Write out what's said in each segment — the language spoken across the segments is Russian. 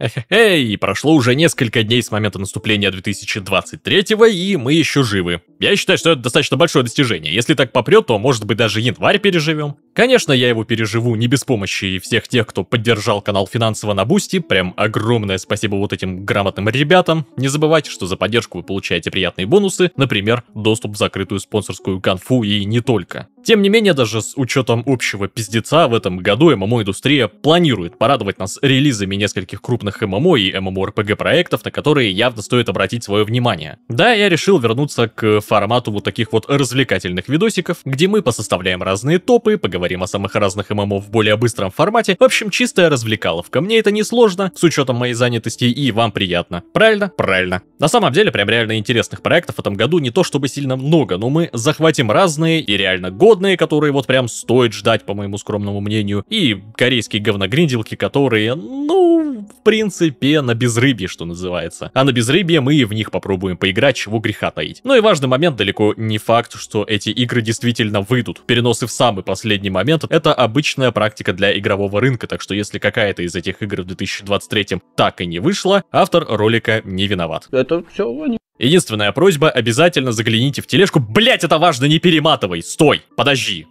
Эхе-хей, прошло уже несколько дней с момента наступления 2023-го, и мы еще живы. Я считаю, что это достаточно большое достижение. Если так попрет, то, может быть, даже январь переживем. Конечно, я его переживу не без помощи всех тех, кто поддержал канал финансово на Бусти. Прям огромное спасибо вот этим грамотным ребятам. Не забывайте, что за поддержку вы получаете приятные бонусы, например, доступ в закрытую спонсорскую конфу и не только. Тем не менее, даже с учетом общего пиздеца, в этом году ММО-индустрия планирует порадовать нас релизами нескольких крупных ММО и ММО-РПГ проектов, на которые явно стоит обратить свое внимание. Да, я решил вернуться к формату вот таких вот развлекательных видосиков, где мы посоставляем разные топы, поговорим о самых разных ММО в более быстром формате. В общем, чистая развлекаловка. Мне это не сложно, с учетом моей занятости, и вам приятно. Правильно? Правильно. На самом деле, прям реально интересных проектов в этом году не то чтобы сильно много, но мы захватим разные и реально год свободные, которые вот прям стоит ждать, по моему скромному мнению, и корейские говногринделки, которые, ну, в принципе, на безрыбье, что называется. А на безрыбье мы и в них попробуем поиграть, чего греха таить. Ну и важный момент, далеко не факт, что эти игры действительно выйдут. Переносы в самый последний момент — это обычная практика для игрового рынка, так что если какая-то из этих игр в 2023 так и не вышла, автор ролика не виноват. Это все они Единственная просьба, обязательно загляните в тележку. Блять, это важно, не перематывай. Стой, подожди.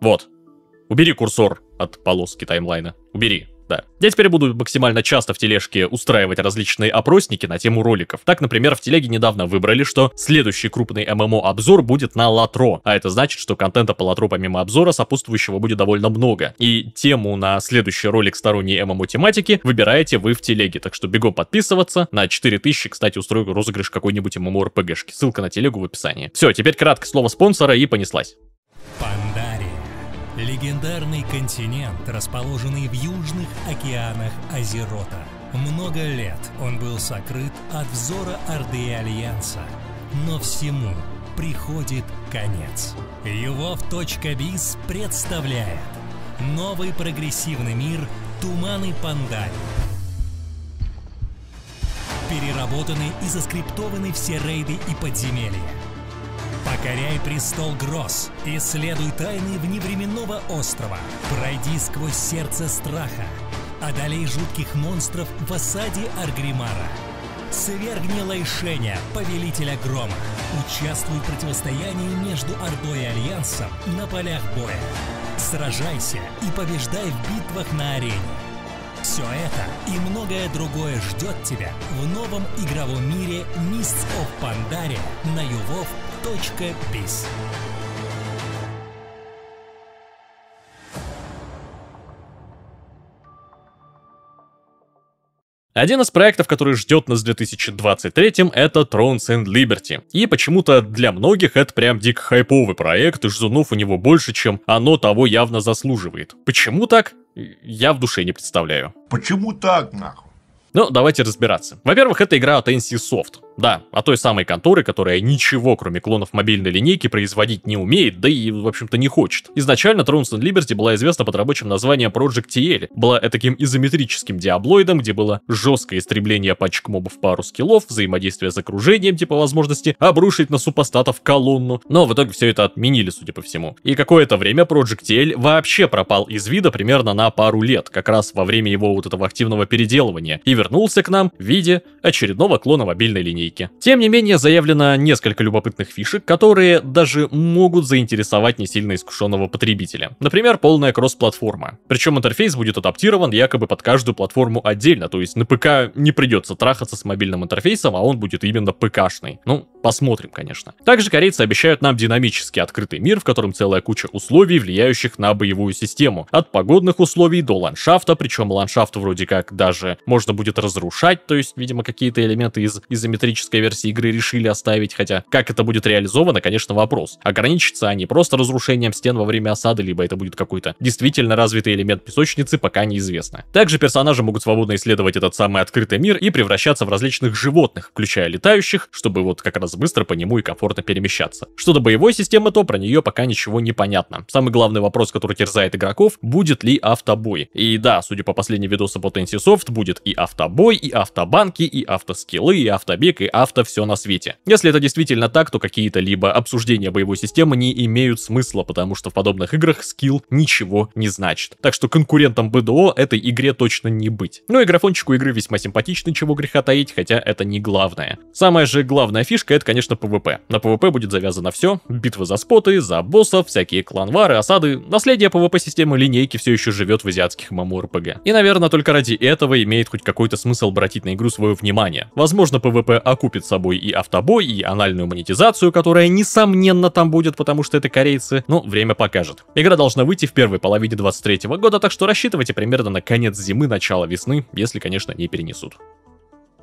Вот. Убери курсор от полоски таймлайна. Убери да. Я теперь буду максимально часто в тележке устраивать различные опросники на тему роликов. Так, например, в телеге недавно выбрали, что следующий крупный ММО-обзор будет на Латро, а это значит, что контента по Латро помимо обзора сопутствующего будет довольно много. И тему на следующий ролик сторонней ММО-тематики выбираете вы в телеге, так что бегом подписываться. На 4000, кстати, устрою розыгрыш какой-нибудь ММО-РПГшки. Ссылка на телегу в описании. Все, теперь краткое слово спонсора и понеслась. Легендарный континент, расположенный в южных океанах Азерота. Много лет он был сокрыт от взора Орды и Альянса, но всему приходит конец. Его в .biz представляет новый прогрессивный мир «Туманы Пандани». Переработаны и заскриптованы все рейды и подземелья – Покоряй престол Гросс, исследуй тайны вневременного острова, пройди сквозь сердце страха, одолей жутких монстров в осаде Аргримара. Свергни Лайшеня, повелителя грома. Участвуй в противостоянии между Ордой и Альянсом на полях боя. Сражайся и побеждай в битвах на арене. Все это и многое другое ждет тебя в новом игровом мире Mists of Pandaria на Ювов один из проектов, который ждет нас в 2023 это Thrones and Liberty. И почему-то для многих это прям дико хайповый проект, и ждунов у него больше, чем оно того явно заслуживает. Почему так? Я в душе не представляю. Почему так, нахуй? Ну, давайте разбираться. Во-первых, это игра от Soft, Да, о той самой конторы, которая ничего, кроме клонов мобильной линейки, производить не умеет, да и, в общем-то, не хочет. Изначально Thrones and Liberty была известна под рабочим названием Project TL, была таким изометрическим диаблоидом, где было жесткое истребление пачек мобов пару скиллов, взаимодействие с окружением, типа возможности обрушить на супостатов колонну. Но в итоге все это отменили, судя по всему. И какое-то время Project TL вообще пропал из вида примерно на пару лет, как раз во время его вот этого активного переделывания. И вернулся к нам в виде очередного клона мобильной линейки. Тем не менее, заявлено несколько любопытных фишек, которые даже могут заинтересовать не сильно искушенного потребителя. Например, полная кросс-платформа. Причем интерфейс будет адаптирован якобы под каждую платформу отдельно, то есть на ПК не придется трахаться с мобильным интерфейсом, а он будет именно ПКшный. Ну, посмотрим, конечно. Также корейцы обещают нам динамически открытый мир, в котором целая куча условий, влияющих на боевую систему. От погодных условий до ландшафта, причем ландшафт вроде как даже можно будет будет разрушать, то есть, видимо, какие-то элементы из изометрической версии игры решили оставить, хотя как это будет реализовано, конечно, вопрос. Ограничатся они просто разрушением стен во время осады, либо это будет какой-то действительно развитый элемент песочницы, пока неизвестно. Также персонажи могут свободно исследовать этот самый открытый мир и превращаться в различных животных, включая летающих, чтобы вот как раз быстро по нему и комфортно перемещаться. Что до боевой системы, то про нее пока ничего не понятно. Самый главный вопрос, который терзает игроков, будет ли автобой. И да, судя по последним видосам по Tensi будет и автобой, автобой, и автобанки, и автоскиллы, и автобег, и авто все на свете. Если это действительно так, то какие-то либо обсуждения боевой системы не имеют смысла, потому что в подобных играх скилл ничего не значит. Так что конкурентом БДО этой игре точно не быть. Но ну и графончик у игры весьма симпатичный, чего греха таить, хотя это не главное. Самая же главная фишка это, конечно, ПВП. На ПВП будет завязано все, битвы за споты, за боссов, всякие кланвары, осады. Наследие ПВП системы линейки все еще живет в азиатских MMORPG. И, наверное, только ради этого имеет хоть какой-то какой-то смысл обратить на игру свое внимание. Возможно, PvP окупит собой и автобой, и анальную монетизацию, которая, несомненно, там будет, потому что это корейцы, но время покажет. Игра должна выйти в первой половине 23 го года, так что рассчитывайте примерно на конец зимы, начало весны, если, конечно, не перенесут.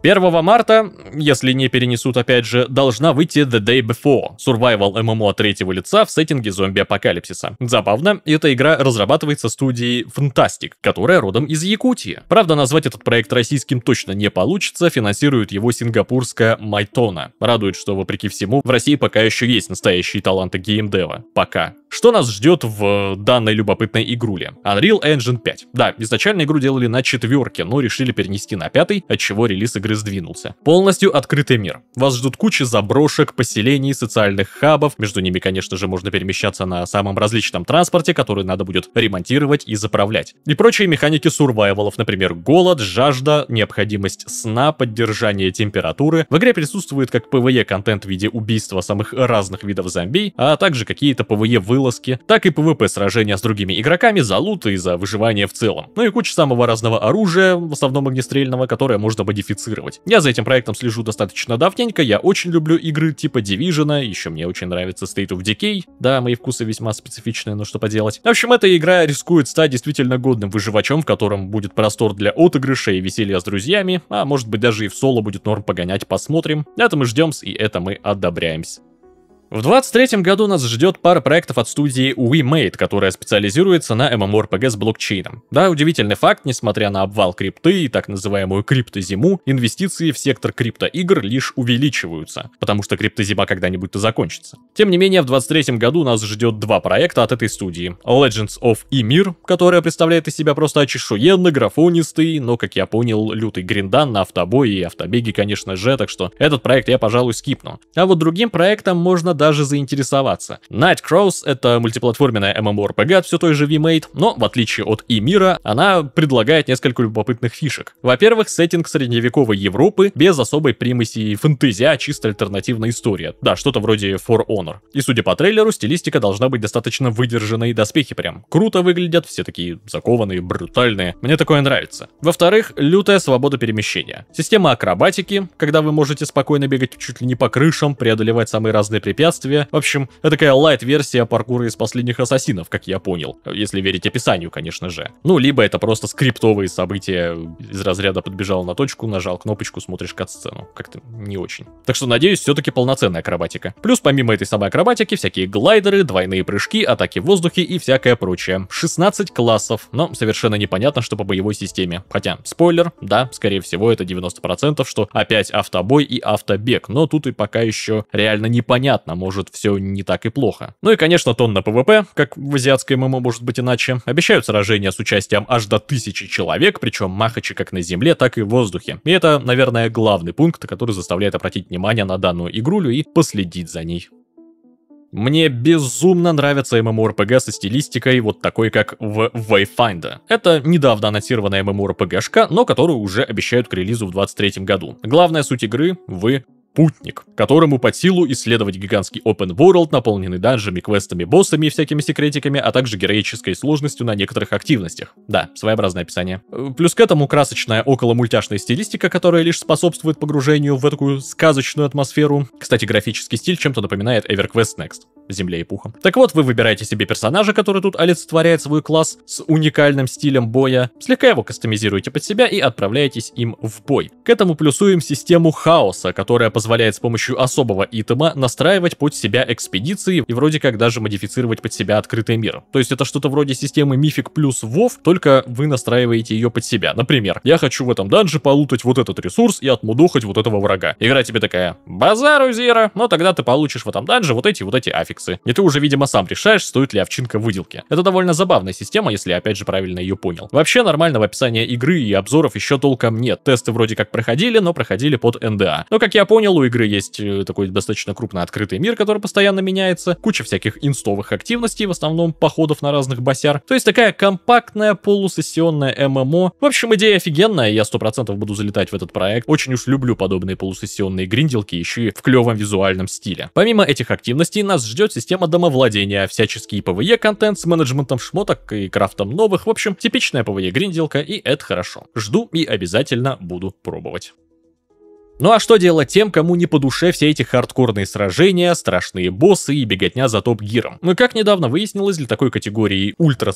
1 марта, если не перенесут опять же, должна выйти The Day Before, survival MMO третьего лица в сеттинге зомби-апокалипсиса. Забавно, эта игра разрабатывается студией Fantastic, которая родом из Якутии. Правда, назвать этот проект российским точно не получится, финансирует его сингапурская Майтона. Радует, что вопреки всему, в России пока еще есть настоящие таланты геймдева. Пока. Что нас ждет в э, данной любопытной игруле? Unreal Engine 5. Да, изначально игру делали на четверке, но решили перенести на пятый, отчего релиз игры сдвинулся. Полностью открытый мир. Вас ждут куча заброшек, поселений, социальных хабов. Между ними, конечно же, можно перемещаться на самом различном транспорте, который надо будет ремонтировать и заправлять. И прочие механики сурвайвалов, например, голод, жажда, необходимость сна, поддержание температуры. В игре присутствует как PvE-контент в виде убийства самых разных видов зомби, а также какие-то PvE-вылазки вылазки, так и PvP сражения с другими игроками за лут и за выживание в целом. Ну и куча самого разного оружия, в основном огнестрельного, которое можно модифицировать. Я за этим проектом слежу достаточно давненько, я очень люблю игры типа Division, еще мне очень нравится State of Decay, да, мои вкусы весьма специфичные, но что поделать. В общем, эта игра рискует стать действительно годным выживачом, в котором будет простор для отыгрыша и веселья с друзьями, а может быть даже и в соло будет норм погонять, посмотрим. Это мы ждем и это мы одобряемся. В 23 году нас ждет пара проектов от студии WeMade, которая специализируется на MMORPG с блокчейном. Да, удивительный факт, несмотря на обвал крипты и так называемую криптозиму, инвестиции в сектор криптоигр лишь увеличиваются, потому что криптозима когда-нибудь-то закончится. Тем не менее, в 23 году нас ждет два проекта от этой студии. Legends of Emir, которая представляет из себя просто очешуенно, графонистый, но, как я понял, лютый гриндан на автобое и автобеге, конечно же, так что этот проект я, пожалуй, скипну. А вот другим проектом можно даже заинтересоваться. Night Crows — это мультиплатформенная MMORPG от все той же V-Mate, но в отличие от и она предлагает несколько любопытных фишек. Во-первых, сеттинг средневековой Европы без особой примеси фэнтези, а чисто альтернативная история. Да, что-то вроде For Honor. И судя по трейлеру, стилистика должна быть достаточно выдержанной, доспехи прям круто выглядят, все такие закованные, брутальные. Мне такое нравится. Во-вторых, лютая свобода перемещения. Система акробатики, когда вы можете спокойно бегать чуть ли не по крышам, преодолевать самые разные препятствия, препятствия. В общем, это такая лайт-версия паркура из последних ассасинов, как я понял. Если верить описанию, конечно же. Ну, либо это просто скриптовые события из разряда подбежал на точку, нажал кнопочку, смотришь кат-сцену. Как-то не очень. Так что, надеюсь, все-таки полноценная акробатика. Плюс, помимо этой самой акробатики, всякие глайдеры, двойные прыжки, атаки в воздухе и всякое прочее. 16 классов, но совершенно непонятно, что по боевой системе. Хотя, спойлер, да, скорее всего, это 90%, что опять автобой и автобег, но тут и пока еще реально непонятно, может все не так и плохо. Ну и, конечно, тонна ПВП, как в азиатской ММО может быть иначе. Обещают сражения с участием аж до тысячи человек, причем махачи как на земле, так и в воздухе. И это, наверное, главный пункт, который заставляет обратить внимание на данную игрулю и последить за ней. Мне безумно нравятся MMORPG со стилистикой вот такой, как в Wayfinder. Это недавно анонсированная MMORPG-шка, но которую уже обещают к релизу в 2023 году. Главная суть игры — вы Путник, которому под силу исследовать гигантский open world, наполненный данжами, квестами, боссами и всякими секретиками, а также героической сложностью на некоторых активностях. Да, своеобразное описание. Э, плюс к этому красочная около мультяшная стилистика, которая лишь способствует погружению в такую сказочную атмосферу. Кстати, графический стиль чем-то напоминает EverQuest Next земле и пухом. Так вот, вы выбираете себе персонажа, который тут олицетворяет свой класс с уникальным стилем боя, слегка его кастомизируете под себя и отправляетесь им в бой. К этому плюсуем систему хаоса, которая позволяет с помощью особого итема настраивать под себя экспедиции и вроде как даже модифицировать под себя открытый мир. То есть это что-то вроде системы мифик плюс вов, только вы настраиваете ее под себя. Например, я хочу в этом данже полутать вот этот ресурс и отмудохать вот этого врага. Игра тебе такая, базару, Зира, но тогда ты получишь в этом данже вот эти вот эти аффиксы индексы, и ты уже, видимо, сам решаешь, стоит ли овчинка выделки. Это довольно забавная система, если опять же правильно ее понял. Вообще нормального описания игры и обзоров еще толком нет. Тесты вроде как проходили, но проходили под НДА. Но как я понял, у игры есть э, такой достаточно крупный открытый мир, который постоянно меняется, куча всяких инстовых активностей, в основном походов на разных басяр. То есть такая компактная полусессионная ММО. В общем, идея офигенная, я процентов буду залетать в этот проект. Очень уж люблю подобные полусессионные гринделки, еще и в клевом визуальном стиле. Помимо этих активностей нас ждет идет система домовладения, всяческий ПВЕ-контент с менеджментом шмоток и крафтом новых, в общем, типичная ПВЕ-гринделка, и это хорошо. Жду и обязательно буду пробовать. Ну а что делать тем, кому не по душе все эти хардкорные сражения, страшные боссы и беготня за топ-гиром? Ну как недавно выяснилось, для такой категории ультра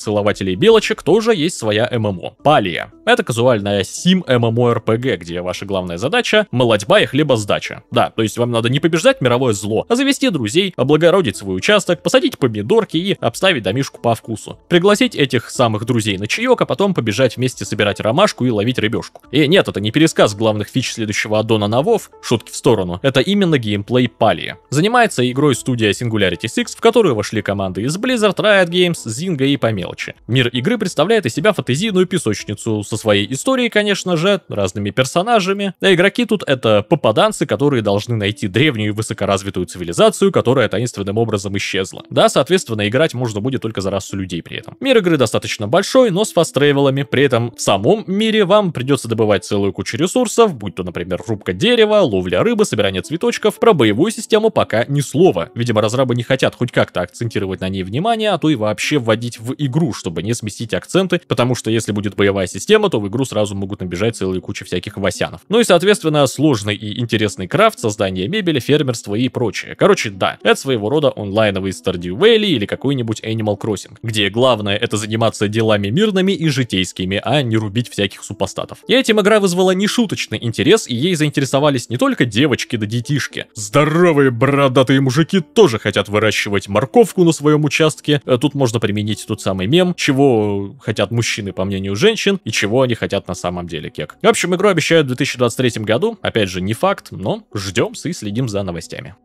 белочек тоже есть своя ММО. Палия. Это казуальная сим ММО-РПГ, где ваша главная задача – молодьба и хлебосдача. Да, то есть вам надо не побеждать мировое зло, а завести друзей, облагородить свой участок, посадить помидорки и обставить домишку по вкусу. Пригласить этих самых друзей на чаек, а потом побежать вместе собирать ромашку и ловить рыбешку. И нет, это не пересказ главных фич следующего аддона на WoW, шутки в сторону, это именно геймплей Пали. Занимается игрой студия Singularity 6, в которую вошли команды из Blizzard, Riot Games, Zynga и по мелочи. Мир игры представляет из себя фантазийную песочницу со своей историей, конечно же, разными персонажами, а игроки тут это попаданцы, которые должны найти древнюю высокоразвитую цивилизацию, которая таинственным образом исчезла. Да, соответственно, играть можно будет только за расу людей при этом. Мир игры достаточно большой, но с фастрейвелами, при этом в самом мире вам придется добывать целую кучу ресурсов, будь то, например, рубка дерева, ловля рыбы, собирание цветочков. Про боевую систему пока ни слова. Видимо, разрабы не хотят хоть как-то акцентировать на ней внимание, а то и вообще вводить в игру, чтобы не сместить акценты, потому что если будет боевая система, то в игру сразу могут набежать целая куча всяких васянов. Ну и, соответственно, сложный и интересный крафт, создание мебели, фермерство и прочее. Короче, да, это своего рода онлайновый Stardew Valley или какой-нибудь Animal Crossing, где главное это заниматься делами мирными и житейскими, а не рубить всяких супостатов. И этим игра вызвала нешуточный интерес, и ей заинтересовался интересовались не только девочки да детишки. Здоровые бородатые мужики тоже хотят выращивать морковку на своем участке. Э, тут можно применить тот самый мем, чего хотят мужчины, по мнению женщин, и чего они хотят на самом деле, кек. В общем, игру обещают в 2023 году. Опять же, не факт, но ждем и следим за новостями.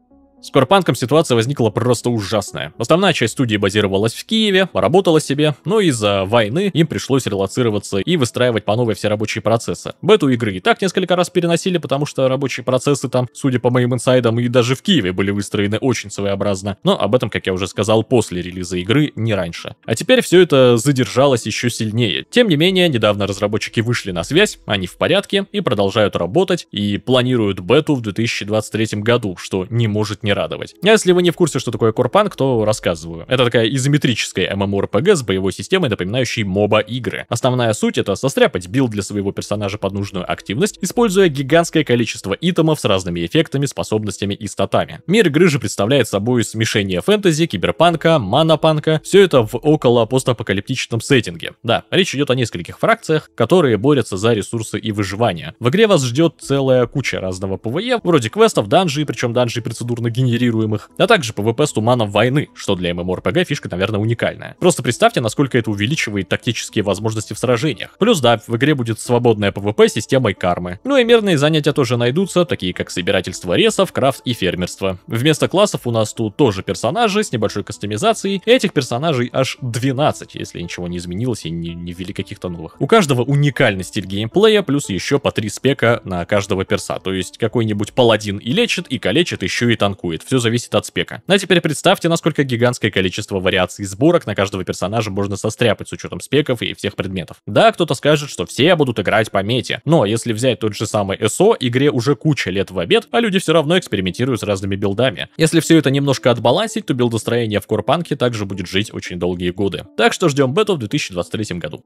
С Корпанком ситуация возникла просто ужасная. Основная часть студии базировалась в Киеве, работала себе, но из-за войны им пришлось релацироваться и выстраивать по новой все рабочие процессы. Бету игры и так несколько раз переносили, потому что рабочие процессы там, судя по моим инсайдам, и даже в Киеве были выстроены очень своеобразно, но об этом, как я уже сказал, после релиза игры, не раньше. А теперь все это задержалось еще сильнее. Тем не менее, недавно разработчики вышли на связь, они в порядке и продолжают работать, и планируют бету в 2023 году, что не может не не радовать. А если вы не в курсе, что такое Корпанк, то рассказываю. Это такая изометрическая MMORPG с боевой системой, напоминающей моба игры. Основная суть это состряпать билд для своего персонажа под нужную активность, используя гигантское количество итемов с разными эффектами, способностями и статами. Мир игры же представляет собой смешение фэнтези, киберпанка, манапанка, все это в около постапокалиптичном сеттинге. Да, речь идет о нескольких фракциях, которые борются за ресурсы и выживание. В игре вас ждет целая куча разного ПВЕ, вроде квестов, данжей, причем данжей процедурно генерируемых, а также PvP с туманом войны, что для MMORPG фишка, наверное, уникальная. Просто представьте, насколько это увеличивает тактические возможности в сражениях. Плюс да, в игре будет свободная PvP с системой кармы. Ну и мирные занятия тоже найдутся, такие как собирательство ресов, крафт и фермерство. Вместо классов у нас тут тоже персонажи с небольшой кастомизацией, этих персонажей аж 12, если ничего не изменилось и не, не ввели каких-то новых. У каждого уникальный стиль геймплея, плюс еще по 3 спека на каждого перса, то есть какой-нибудь паладин и лечит, и калечит, еще и танкует атакует. Все зависит от спека. Ну, а теперь представьте, насколько гигантское количество вариаций сборок на каждого персонажа можно состряпать с учетом спеков и всех предметов. Да, кто-то скажет, что все будут играть по мете, но если взять тот же самый СО, игре уже куча лет в обед, а люди все равно экспериментируют с разными билдами. Если все это немножко отбалансить, то билдостроение в корпанке также будет жить очень долгие годы. Так что ждем бету в 2023 году.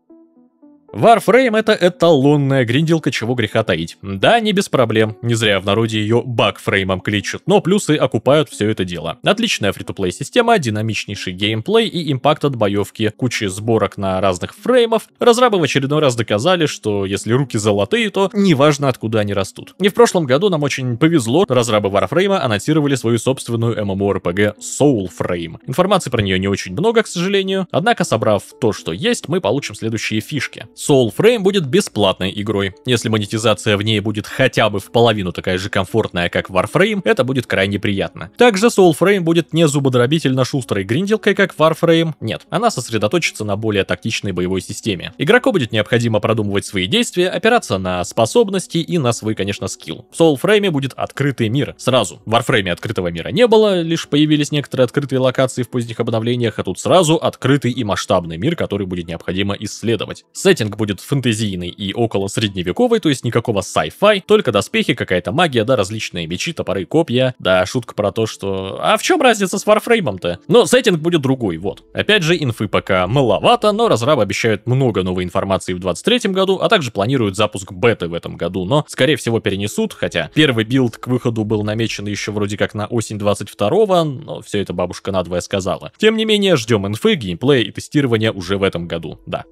Warframe это эталонная гринделка, чего греха таить. Да, не без проблем, не зря в народе ее багфреймом кличут, но плюсы окупают все это дело. Отличная фри-то-плей система, динамичнейший геймплей и импакт от боевки, куча сборок на разных фреймов. Разрабы в очередной раз доказали, что если руки золотые, то неважно откуда они растут. И в прошлом году нам очень повезло, разрабы Warframe анонсировали свою собственную MMORPG Soulframe. Информации про нее не очень много, к сожалению, однако собрав то, что есть, мы получим следующие фишки. Soul Frame будет бесплатной игрой. Если монетизация в ней будет хотя бы в половину такая же комфортная, как Warframe, это будет крайне приятно. Также Soul Frame будет не зубодробительно шустрой гринделкой, как Warframe. Нет, она сосредоточится на более тактичной боевой системе. Игроку будет необходимо продумывать свои действия, опираться на способности и на свой, конечно, скилл. В Soul Frame будет открытый мир. Сразу. В Warframe открытого мира не было, лишь появились некоторые открытые локации в поздних обновлениях, а тут сразу открытый и масштабный мир, который будет необходимо исследовать. Сеттинг сеттинг будет фэнтезийный и около средневековый, то есть никакого sci-fi, только доспехи, какая-то магия, да, различные мечи, топоры, копья, да, шутка про то, что... А в чем разница с Warframe-то? Но сеттинг будет другой, вот. Опять же, инфы пока маловато, но разрабы обещают много новой информации в 23 году, а также планируют запуск беты в этом году, но, скорее всего, перенесут, хотя первый билд к выходу был намечен еще вроде как на осень 22-го, но все это бабушка надвое сказала. Тем не менее, ждем инфы, геймплея и тестирования уже в этом году, да.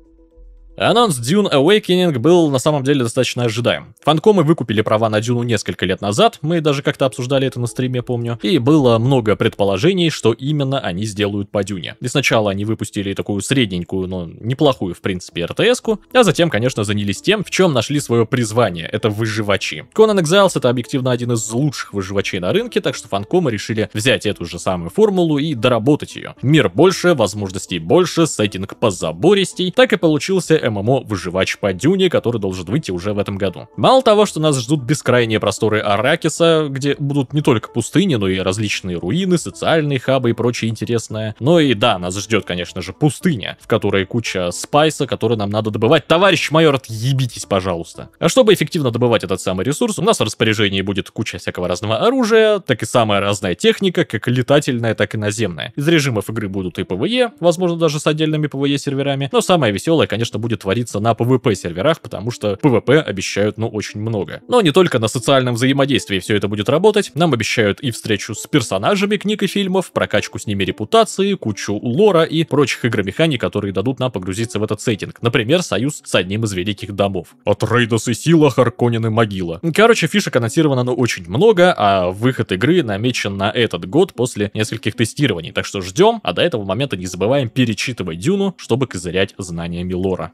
Анонс Dune Awakening был на самом деле достаточно ожидаем. Фанкомы выкупили права на Дюну несколько лет назад, мы даже как-то обсуждали это на стриме, помню, и было много предположений, что именно они сделают по Дюне. И сначала они выпустили такую средненькую, но неплохую, в принципе, РТС-ку, а затем, конечно, занялись тем, в чем нашли свое призвание — это выживачи. Conan Exiles — это объективно один из лучших выживачей на рынке, так что фанкомы решили взять эту же самую формулу и доработать ее. Мир больше, возможностей больше, сеттинг позабористей. Так и получился ММО «Выживач по дюне», который должен выйти уже в этом году. Мало того, что нас ждут бескрайние просторы Аракиса, где будут не только пустыни, но и различные руины, социальные хабы и прочее интересное. Но и да, нас ждет, конечно же, пустыня, в которой куча спайса, который нам надо добывать. Товарищ майор, отъебитесь, пожалуйста. А чтобы эффективно добывать этот самый ресурс, у нас в распоряжении будет куча всякого разного оружия, так и самая разная техника, как летательная, так и наземная. Из режимов игры будут и ПВЕ, возможно, даже с отдельными ПВЕ-серверами, но самое веселое, конечно, будет будет твориться на PvP серверах, потому что PvP обещают, ну, очень много. Но не только на социальном взаимодействии все это будет работать, нам обещают и встречу с персонажами книг и фильмов, прокачку с ними репутации, кучу лора и прочих игромеханик, которые дадут нам погрузиться в этот сеттинг. Например, союз с одним из великих домов. От Рейдос и Сила, Харконин и Могила. Короче, фишек анонсировано ну очень много, а выход игры намечен на этот год после нескольких тестирований, так что ждем, а до этого момента не забываем перечитывать Дюну, чтобы козырять знаниями лора.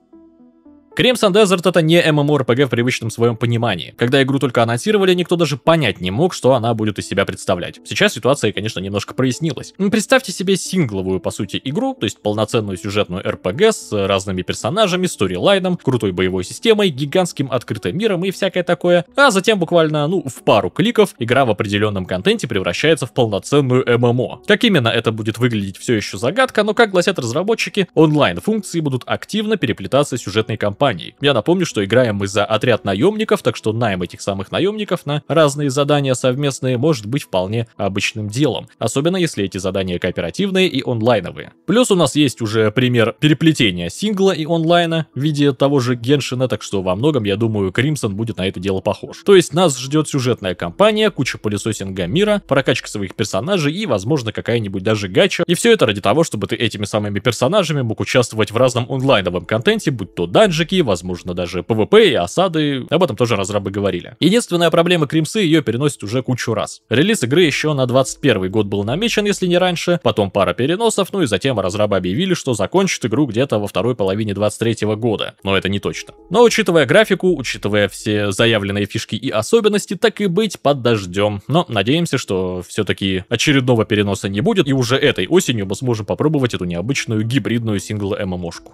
Crimson Desert это не MMORPG в привычном своем понимании. Когда игру только анонсировали, никто даже понять не мог, что она будет из себя представлять. Сейчас ситуация, конечно, немножко прояснилась. Представьте себе сингловую, по сути, игру, то есть полноценную сюжетную RPG с разными персонажами, сторилайном, крутой боевой системой, гигантским открытым миром и всякое такое. А затем буквально, ну, в пару кликов игра в определенном контенте превращается в полноценную ММО. Как именно это будет выглядеть все еще загадка, но как гласят разработчики, онлайн-функции будут активно переплетаться с сюжетной кампанией компаний. Я напомню, что играем мы за отряд наемников, так что найм этих самых наемников на разные задания совместные может быть вполне обычным делом, особенно если эти задания кооперативные и онлайновые. Плюс у нас есть уже пример переплетения сингла и онлайна в виде того же Геншина, так что во многом, я думаю, Кримсон будет на это дело похож. То есть нас ждет сюжетная кампания, куча пылесосинга мира, прокачка своих персонажей и, возможно, какая-нибудь даже гача. И все это ради того, чтобы ты этими самыми персонажами мог участвовать в разном онлайновом контенте, будь то данжики, атаки, возможно, даже ПВП и осады. Об этом тоже разрабы говорили. Единственная проблема Кримсы ее переносит уже кучу раз. Релиз игры еще на 21 год был намечен, если не раньше, потом пара переносов, ну и затем разрабы объявили, что закончат игру где-то во второй половине 23 года. Но это не точно. Но учитывая графику, учитывая все заявленные фишки и особенности, так и быть подождем. Но надеемся, что все-таки очередного переноса не будет, и уже этой осенью мы сможем попробовать эту необычную гибридную сингл-ММОшку.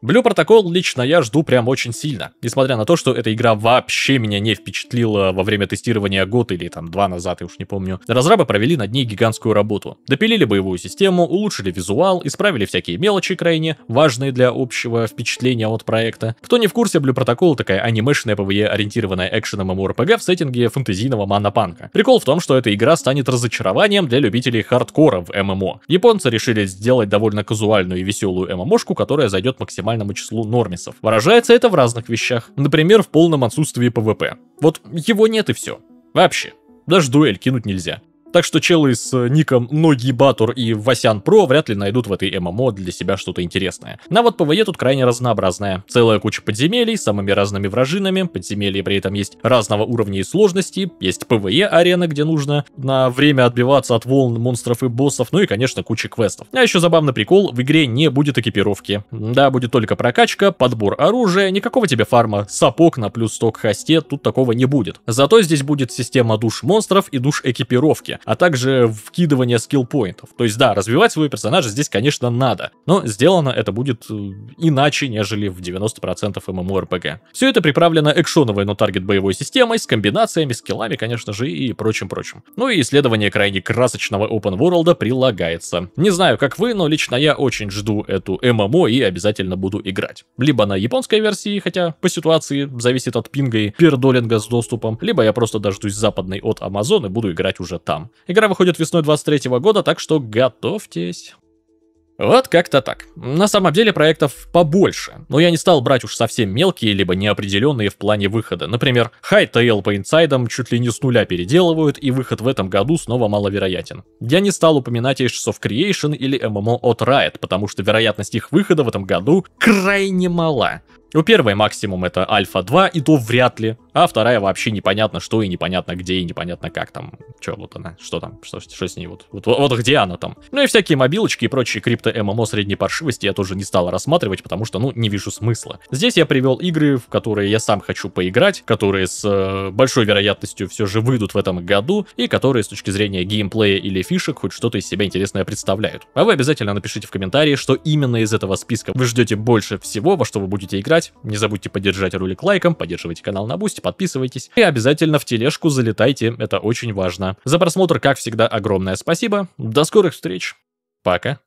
Блю протокол лично я жду прям очень сильно. Несмотря на то, что эта игра вообще меня не впечатлила во время тестирования год или там два назад, я уж не помню. Разрабы провели над ней гигантскую работу. Допилили боевую систему, улучшили визуал, исправили всякие мелочи крайне важные для общего впечатления от проекта. Кто не в курсе, Блю протокол такая анимешная PvE, ориентированная экшеном MMORPG эм в сеттинге фэнтезийного манапанка. Прикол в том, что эта игра станет разочарованием для любителей хардкора в ММО. Эм эм Японцы решили сделать довольно казуальную и веселую ММОшку, которая зайдет максимально максимальному числу нормисов. Выражается это в разных вещах. Например, в полном отсутствии ПВП. Вот его нет и все. Вообще. Даже дуэль кинуть нельзя. Так что челы с э, ником Ноги Батур и Васян Про вряд ли найдут в этой ММО для себя что-то интересное. На вот ПВЕ тут крайне разнообразная. Целая куча подземелий с самыми разными вражинами, подземелья при этом есть разного уровня и сложности, есть ПВЕ-арена, где нужно на время отбиваться от волн монстров и боссов, ну и, конечно, куча квестов. А еще забавный прикол, в игре не будет экипировки. Да, будет только прокачка, подбор оружия, никакого тебе фарма, сапог на плюс сток к хосте, тут такого не будет. Зато здесь будет система душ монстров и душ экипировки а также вкидывание скиллпоинтов. То есть да, развивать своего персонажа здесь, конечно, надо, но сделано это будет э, иначе, нежели в 90% MMORPG. Все это приправлено экшоновой, но таргет боевой системой, с комбинациями, скиллами, конечно же, и прочим-прочим. Ну и исследование крайне красочного open world прилагается. Не знаю, как вы, но лично я очень жду эту ММО и обязательно буду играть. Либо на японской версии, хотя по ситуации зависит от пинга и пердолинга с доступом, либо я просто дождусь западной от Amazon и буду играть уже там. Игра выходит весной 23 года, так что готовьтесь. Вот как-то так. На самом деле проектов побольше, но я не стал брать уж совсем мелкие, либо неопределенные в плане выхода. Например, Hightail по инсайдам чуть ли не с нуля переделывают, и выход в этом году снова маловероятен. Я не стал упоминать Ashes of Creation или MMO от Riot, потому что вероятность их выхода в этом году крайне мала. У ну, первой максимум это альфа-2, и то вряд ли. А вторая вообще непонятно что, и непонятно где, и непонятно как там. Че вот она, что там, что, что с ней вот, вот, вот где она там. Ну и всякие мобилочки и прочие крипто-ММО средней паршивости я тоже не стал рассматривать, потому что, ну, не вижу смысла. Здесь я привел игры, в которые я сам хочу поиграть, которые с э, большой вероятностью все же выйдут в этом году, и которые с точки зрения геймплея или фишек хоть что-то из себя интересное представляют. А вы обязательно напишите в комментарии, что именно из этого списка вы ждете больше всего, во что вы будете играть, играть. Не забудьте поддержать ролик лайком, поддерживайте канал на бусте, подписывайтесь. И обязательно в тележку залетайте, это очень важно. За просмотр, как всегда, огромное спасибо. До скорых встреч. Пока.